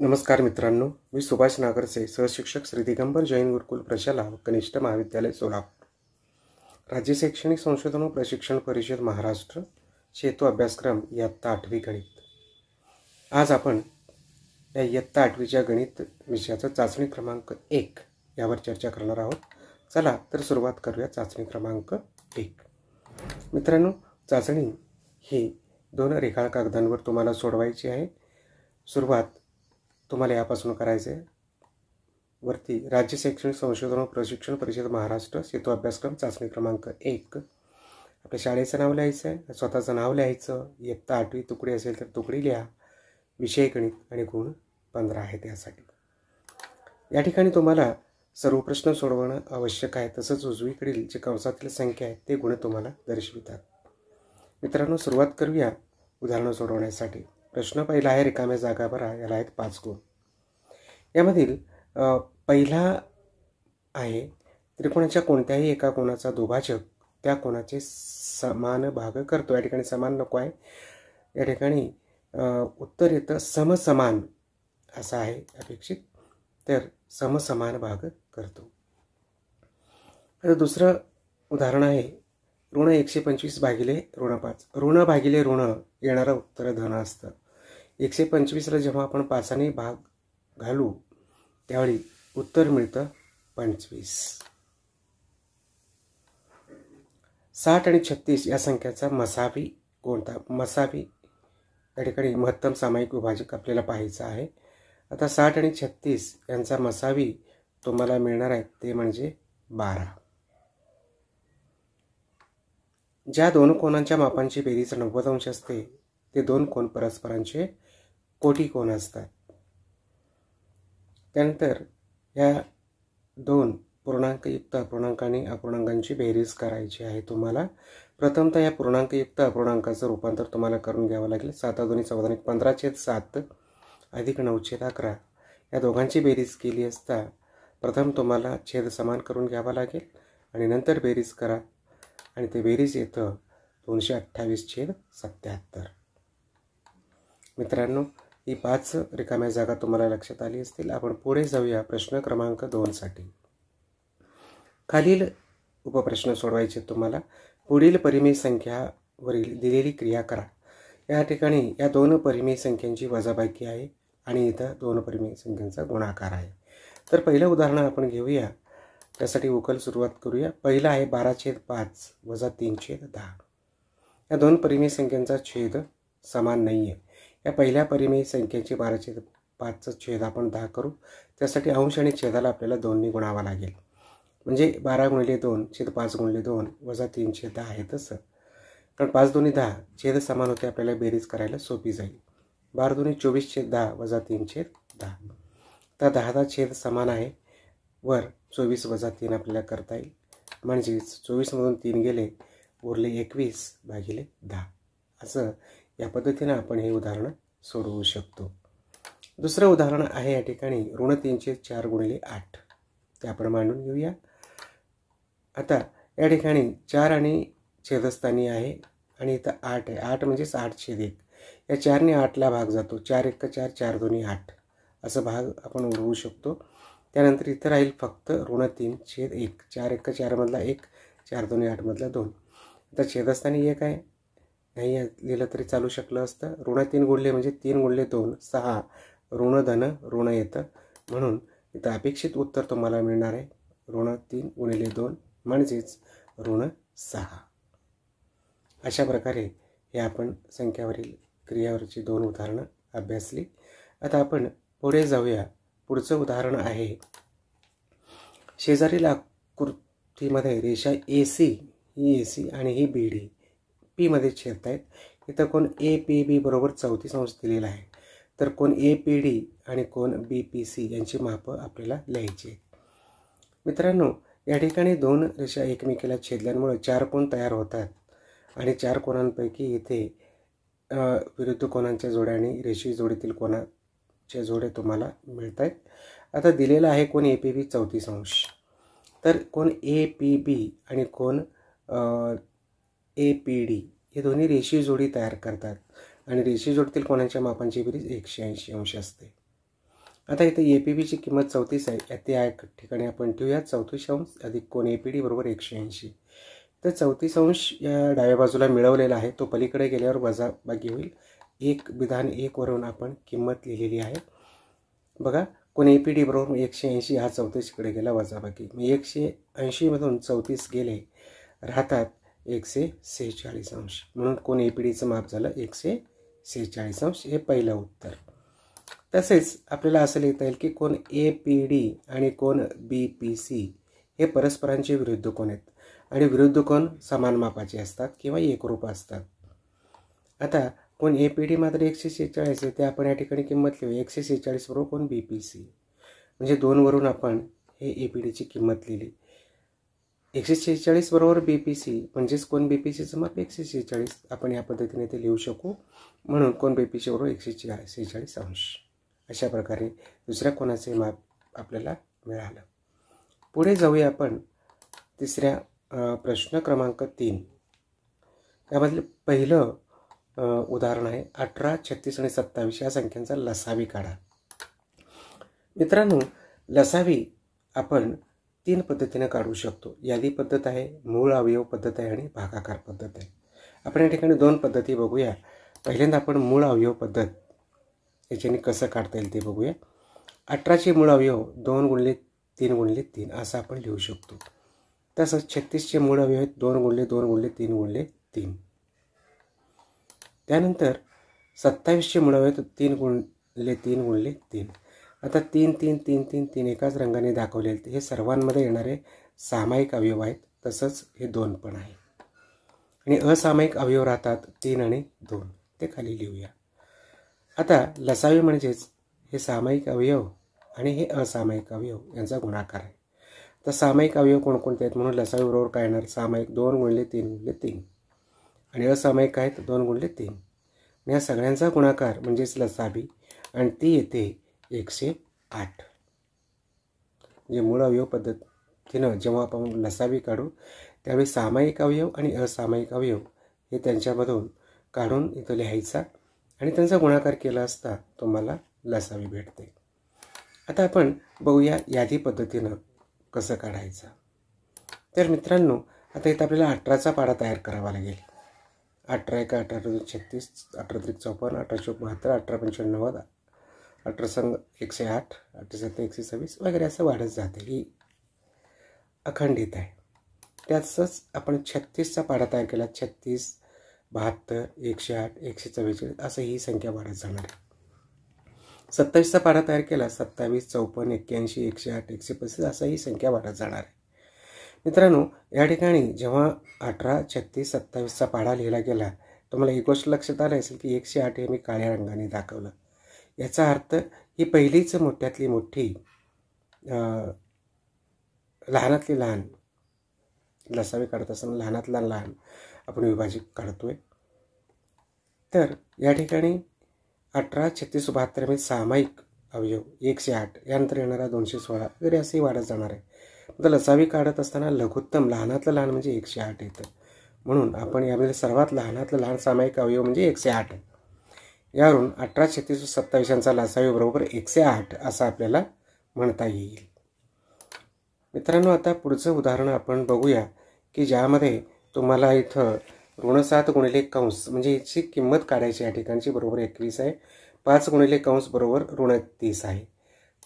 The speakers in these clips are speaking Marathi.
नमस्कार मित्रांनो मी सुभाष नागरसे सहशिक्षक श्री दिगंबर जैन गुरुकुल प्रशाला व कनिष्ठ महाविद्यालय सोलापूर राज्य शैक्षणिक संशोधन व प्रशिक्षण परिषद महाराष्ट्र शेतू अभ्यासक्रम इयत्ता आठवी गणित आज आपण या इयत्ता आठवीच्या गणित विषयाचा चाचणी क्रमांक एक यावर चर्चा करणार आहोत चला तर सुरुवात करूया चाचणी क्रमांक एक मित्रांनो चाचणी ही दोन रेखाळ कागदांवर तुम्हाला सोडवायची आहे सुरुवात तुम्हाला यापासून करायचं आहे वरती राज्य शैक्षणिक संशोधन व प्रशिक्षण परिषद महाराष्ट्र सेतू अभ्यासक्रम चाचणी क्रमांक एक आपल्या शाळेचं नाव लिहायचं आहे स्वतःचं नाव लिहायचं इयत्ता आठवी तुकडी असेल तर तुकडी लिहा विषय गणित आणि गुण पंधरा आहेत यासाठी या ठिकाणी तुम्हाला सर्व प्रश्न सोडवणं आवश्यक आहे तसंच उजवीकडील जे कंसातील संख्या आहेत ते गुण तुम्हाला दर्शवितात मित्रांनो सुरुवात करूया उदाहरणं सोडवण्यासाठी प्रश्न पहिला आहे रिकाम्या जागा भरा याला आहेत पाच गुण यामधील पहिला आहे त्रिकोणाच्या कोणत्याही एका कोणाचा दुभाजक त्या कोणाचे समान भाग करतो या ठिकाणी समान नको आहे या ठिकाणी उत्तर येतं समसमान असा आहे अपेक्षित तर समसमान भाग करतो आता दुसरं उदाहरण आहे ऋण एकशे पंचवीस भागिले ऋण पाच ऋण भागिले ऋण येणारं उत्तर धन असतं एकशे पंचवीसला जेव्हा आपण पाचाने भाग घालू त्यावेळी उत्तर मिळतं पंचवीस साठ आणि छत्तीस या संख्याचा मसावी कोणता मसावी त्या ठिकाणी महत्तम सामायिक विभाजक आपल्याला पाहायचा आहे आता साठ आणि छत्तीस यांचा मसावी तुम्हाला मिळणार आहे ते म्हणजे बारा ज्या दोन कोणांच्या मापांची बेरीज नव्वद अंश असते ते दोन कोण परस्परांचे कोटी कोण असतात त्यानंतर या दोन पूर्णांकयुक्त अपूर्णांक आणि अपूर्णांकांची बेरीज करायची आहे तुम्हाला प्रथमतः या पूर्णांकयुक्त अपूर्णांकाचं रूपांतर तुम्हाला करून घ्यावं लागेल सात दोन्ही चौदा आणि पंधरा छेद सात अधिक छेद अकरा या दोघांची बेरीज केली असता प्रथम तुम्हाला छेद समान करून घ्यावा लागेल आणि नंतर बेरीज करा आणि ते बेरीज येतं दोनशे अठ्ठावीस छेद सत्याहत्तर मित्रांनो ही पाच रिकाम्या जागा तुम्हाला लक्षात आली असतील आपण पुढे जाऊया प्रश्न क्रमांक दोनसाठी खालील उपप्रश्न सोडवायचे तुम्हाला पुढील परिमेय संख्यावरील दिलेली क्रिया करा या ठिकाणी या दोन परिमेय संख्यांची वजाबाकी आहे आणि इथं दोन परिमेय संख्यांचा गुणाकार आहे तर पहिलं उदाहरण आपण घेऊया त्यासाठी उकल सुरुवात करूया पहिला आहे बारा छेद पाच वजा तीन छेद दहा या दोन परिमेय संख्यांचा छेद समान नाही आहे या पहिल्या परिमेय संख्येची बाराचे पाचचं छेद आपण दहा करू त्यासाठी अंश आणि छेदाला आपल्याला दोन्ही गुणावा लागेल म्हणजे बारा गुणले दोन छेद पाच गुणले दोन वजा तीन छेद दहा आहे तसं कारण पाच दोन्ही दहा छेद समान होते आपल्याला बेरीज करायला सोपी जाईल बारा दोन्ही चोवीस छेद दहा वजा तीन छेद दहा तर दहाचा छेद समान आहे वर चोवीस वजा तीन आपल्याला करता येईल म्हणजेच चोवीसमधून तीन गेले उरले एकवीस भागिले दहा असं या पद्धतीने आपण हे उदाहरण सोडवू शकतो दुसरं उदाहरण आहे या ठिकाणी ऋण तीनशे चार गुणिले आठ ते आपण मांडून घेऊया आता या ठिकाणी चार आणि छेदस्थानी आहे आणि इथं आठ आहे आठ म्हणजेच आठ छेद एक या चारने आठला भाग जातो चार एक चार चार दोन्ही आठ असं भाग आपण उडवू शकतो त्यानंतर इथं राहील फक्त ऋण तीन छेद एक चार एक चारमधला एक चार दोन्ही आठमधला दोन आता छेदस्थानी एक आहे नाही लिहिलं तरी चालू शकलं असतं ऋण तीन गुणले म्हणजे तीन गुणले दोन सहा ऋण धन ऋण येतं म्हणून इथं अपेक्षित उत्तर तुम्हाला मिळणार आहे ऋण तीन गुणिले दोन म्हणजेच ऋण सहा अशा प्रकारे हे आपण संख्यावरील क्रियावरची दोन उदाहरणं अभ्यासली आता आपण पुढे जाऊया पुढचं उदाहरण आहे शेजारील आकृतीमध्ये रेषा ए सी ही ए सी आणि ही बी डी पीमध्ये आहेत इथं कोण ए पी बी बरोबर चौतीस अंश दिलेला आहे तर कोण ए पी डी आणि कोण बी पी सी यांची मापं आपल्याला लिहायची मित्रांनो या ठिकाणी दोन रेषा एकमेकीला छेदल्यामुळे चार कोण तयार होतात आणि चार कोणांपैकी इथे विरुद्ध कोणांच्या आणि रेषे जोडीतील कोणाचे जोडे तुम्हाला मिळत आहेत आता दिलेला आहे कोण ए पी बी चौतीस अंश तर कोण ए पी बी आणि कोण ए पी डी हे दोन्ही रेशी जोडी तयार करतात आणि रेषीय जोडतील कोणाच्या मापांची बेरीज एकशे ऐंशी अंश असते आता इथे ए पी बीची किंमत चौतीस आहे ते या ठिकाणी आपण ठेवूया चौतीस अंश अधिक कोण ए पी डी बरोबर एकशे ऐंशी तर चौतीस अंश या डाव्या बाजूला मिळवलेला आहे तो पलीकडे गेल्यावर बाकी होईल एक विधान एकवरून आपण किंमत लिहिलेली आहे बघा कोण ए पी डी बरोबर एकशे ऐंशी हा चौतीसकडे गेला वजाबाकी मी एकशे ऐंशीमधून चौतीस गेले राहतात एकशे सेहेचाळीस अंश म्हणून कोण ए पी माप झालं एकशे सेहेचाळीस अंश हे पहिलं उत्तर तसेच आपल्याला असं लिहिता येईल की कोण ए पी डी आणि कोण बी पी सी हे परस्परांचे विरुद्ध कोण आहेत आणि विरुद्ध कोण समान मापाचे असतात किंवा एकरूप असतात आता कोण ए पी डी मात्र एकशे सेहेचाळीस आहे ते आपण या ठिकाणी किंमत लिहू एकशे सेहेचाळीस बरोबर कोण बी पी सी म्हणजे दोनवरून आपण हे ए पी डीची किंमत लिहिली एकशे शेहेचाळीस बरोबर बी पी सी म्हणजेच कोण बी पी सीचं माप एकशे शेहेचाळीस आपण या पद्धतीने ते लिहू शकू म्हणून कोण बी पी सी बरोबर एकशे शेहेचाळीस अंश अशा प्रकारे दुसऱ्या कोणाचे माप आपल्याला मिळालं पुढे जाऊया आपण तिसऱ्या प्रश्न क्रमांक तीन त्यामधलं पहिलं उदाहरण आहे अठरा छत्तीस आणि सत्तावीस या संख्यांचा लसावी काढा मित्रांनो लसावी आपण तीन पद्धतीनं काढू शकतो यादी पद्धत आहे मूळ अवयव पद्धत आहे आणि भागाकार पद्धत आहे आपण या ठिकाणी दोन पद्धती बघूया पहिल्यांदा आपण मूळ अवयव पद्धत याच्याने कसं काढता येईल ते बघूया अठराचे मूळ अवयव दोन गुणले तीन गुणले तीन असं आपण लिहू शकतो तसंच छत्तीसचे मूळ अवयव आहेत दोन गुणले दोन गुणले तीन गुणले तीन त्यानंतर सत्तावीसचे मूळ अवयव तीन गुणले तीन गुणले तीन आता तीन तीन तीन तीन तीन एकाच रंगाने दाखवलेले ते हे सर्वांमध्ये येणारे सामायिक अवयव आहेत तसंच हे दोन पण आहे आणि असामायिक अवयव राहतात तीन आणि दोन ते खाली लिहूया आता लसावी म्हणजेच हे सामायिक अवयव आणि हे असामायिक अवयव यांचा गुणाकार आहे तर सामायिक अवयव कोणकोणते आहेत म्हणून लसावी बरोबर काय येणार सामायिक दोन गुणले तीन गुणले तीन आणि असामायिक आहेत दोन गुणले तीन या सगळ्यांचा गुणाकार म्हणजेच लसावी आणि ती येते एकशे आठ जे मूळ अवयव पद्धतीनं जेव्हा आपण लसावी काढू त्यावेळी सामायिक अवयव आणि असामायिक अवयव हे त्यांच्यामधून काढून इथं लिहायचा आणि त्यांचा गुणाकार केला असता तुम्हाला लसावी भेटते आता आपण बघूया यादी पद्धतीनं कसं काढायचं तर मित्रांनो आता इथं आपल्याला अठराचा पाडा तयार करावा लागेल अठरा एका अठरा छत्तीस अठरा त्रिक चौपन्न अठराशे बहात्तर अठरा पंच्याण्णव अल्ट्रासाऊंड एकशे आठ अल्ट्रासाऊंड एकशे सव्वीस वगैरे असं वाढत जाते ही अखंडित आहे त्याचंच आपण छत्तीसचा पाडा तयार केला छत्तीस बहात्तर एकशे आठ एकशे चव्वेचाळीस असं ही संख्या वाढत जाणार आहे सत्तावीसचा पाडा तयार केला सत्तावीस चौपन्न एक्क्याऐंशी एकशे आठ एकशे पस्तीस असा ही संख्या वाढत जाणार आहे मित्रांनो या ठिकाणी जेव्हा अठरा छत्तीस सत्तावीसचा पाडा लिहिला गेला तुम्हाला एक गोष्ट लक्षात आलं असेल की एकशे आठ हे मी काळ्या रंगाने दाखवलं याचा अर्थ ही पहिलीच मोठ्यातली मोठी लहानातली लहान लसावी काढत असताना लहानातला लहान आपण विभाजित काढतो आहे तर या ठिकाणी अठरा छत्तीस बहात्तरमध्ये सामायिक अवयव एकशे आठ यानंतर येणारा दोनशे सोळा वगैरे असंही वाढत जाणार आहे तर लसावी काढत असताना लघुत्तम लहानातलं लहान म्हणजे एकशे आठ येतं म्हणून आपण यामध्ये सर्वात लहानातलं लहान सामायिक अवयव म्हणजे एकशे आठ आहे यावरून अठरा छत्तीस सत्तावीस यांचा लासावी बरोबर एकशे आठ असा आपल्याला म्हणता येईल मित्रांनो आता पुढचं उदाहरण आपण बघूया की ज्यामध्ये तुम्हाला इथं ऋण सात गुणिले कंस म्हणजे याची किंमत काढायची या ठिकाणची बरोबर एकवीस आहे पाच गुणिले कंस बरोबर ऋण तीस आहे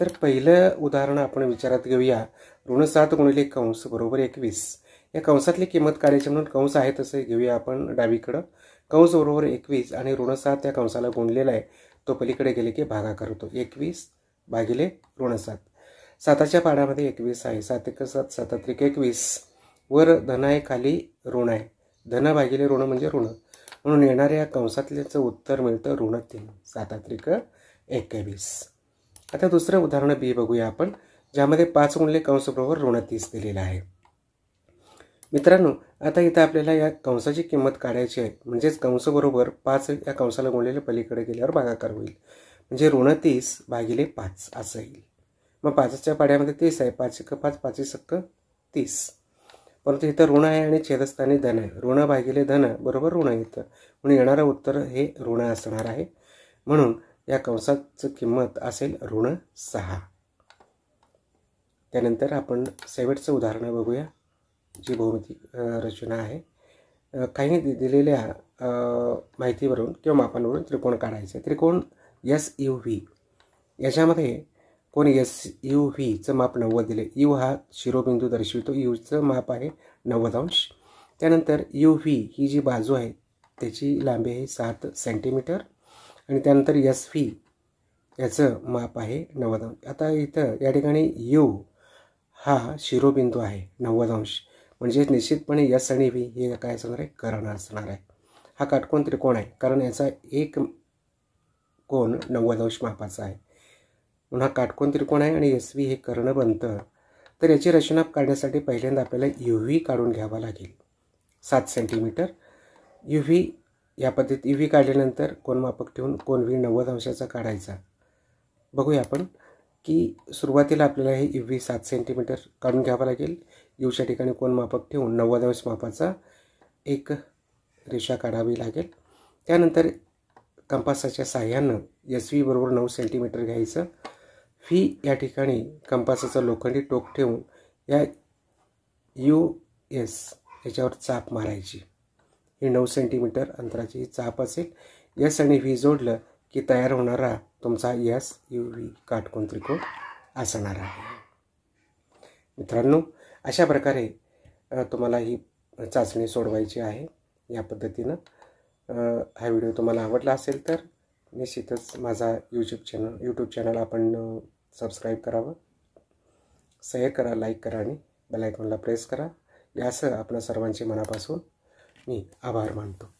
तर पहिलं उदाहरण आपण विचारात घेऊया ऋण सात गुणिले कंस बरोबर एकवीस या कंसातली किंमत काढायची म्हणून कंस आहे तसं घेऊया आपण डावीकडं कंस बरोबर एकवीस आणि ऋण सात या कंसाला गुणलेला आहे तो पलीकडे गेले की भागा करतो एकवीस भागिले ऋण सात साताच्या पाण्यामध्ये एकवीस आहे सात एक सात सातात्रिक एकवीस वर धन आहे खाली ऋण आहे धन भागिले ऋण म्हणजे ऋण म्हणून येणाऱ्या कंसातल्याचं उत्तर मिळतं ऋण तीन सातात्रिक एकवीस आता दुसरं उदाहरण बी बघूया आपण ज्यामध्ये पाच गुणले कंसबरोबर ऋण तीस दिलेला आहे मित्रांनो आता इथं आपल्याला या कंसाची किंमत काढायची आहे म्हणजेच बरोबर पाच या कंसाला गुणलेले पलीकडे गेल्यावर भागाकार होईल म्हणजे ऋण तीस भागिले पाच असं येईल मग पाचच्या पाड्यामध्ये तीस आहे पाच एक पाच पाच सक्क तीस परंतु इथं ऋण आहे आणि छेदस्थानी धन आहे ऋण भागिले धन बरोबर ऋण इथं म्हणून येणारं उत्तर हे ऋण असणार आहे म्हणून या कंसाचं किंमत असेल ऋण सहा त्यानंतर आपण शेवटचं उदाहरण बघूया जी भौमितिक रचना आहे काही दिलेल्या माहितीवरून किंवा मापांवरून त्रिकोण काढायचं त्रिकोण एस यू व्ही याच्यामध्ये कोण एस यू व्हीचं माप नव्वद दिले यू हा शिरोबिंदू दर्शवितो यूचं माप आहे नव्वद अंश त्यानंतर यू व्ही ही जी बाजू आहे त्याची लांबी आहे सात सेंटीमीटर आणि त्यानंतर एस व्ही याचं माप आहे नव्वद अंश आता इथं या ठिकाणी यू हा शिरोबिंदू आहे नव्वद अंश म्हणजे निश्चितपणे यस आणि व्ही हे काय असणार आहे कर्ण असणार आहे हा काटकोण त्रिकोण आहे कारण याचा एक कोण नव्वद अंश मापाचा आहे म्हणून हा काटकोण त्रिकोण आहे आणि एस व्ही हे कर्ण बनतं तर याची रचना काढण्यासाठी पहिल्यांदा आपल्याला यू व्ही काढून घ्यावा लागेल सात सेंटीमीटर यू व्ही या पद्धतीत यू व्ही काढल्यानंतर कोण मापक ठेवून कोण व्ही नव्वद अंशाचा काढायचा बघूया आपण की सुरुवातीला आपल्याला हे यू व्ही सात सेंटीमीटर काढून घ्यावं लागेल यूच्या ठिकाणी कोण मापक ठेवून नव्वदाव्यास मापाचा एक रेषा काढावी लागेल त्यानंतर कंपासाच्या साह्यानं एस व्ही बरोबर नऊ सेंटीमीटर घ्यायचं फी या ठिकाणी कंपासाचं लोखंडी टोक ठेवून या यू एस याच्यावर चाप मारायची ही नऊ सेंटीमीटर अंतराची ही चाप असेल यस आणि व्ही जोडलं की तयार होणारा तुमचा यस यू व्ही काटकोण त्रिकोण असणार आहे मित्रांनो अशा प्रकारे तुम्हाला ही चाचणी सोडवायची आहे या पद्धतीनं हा व्हिडिओ तुम्हाला आवडला असेल तर निश्चितच माझा यूट्यूब चॅनल यूट्यूब चॅनल आपण सबस्क्राईब करावं शेअर करा लाईक करा आणि बेलायकॉनला प्रेस करा यासह आपल्या सर्वांचे मनापासून मी आभार मानतो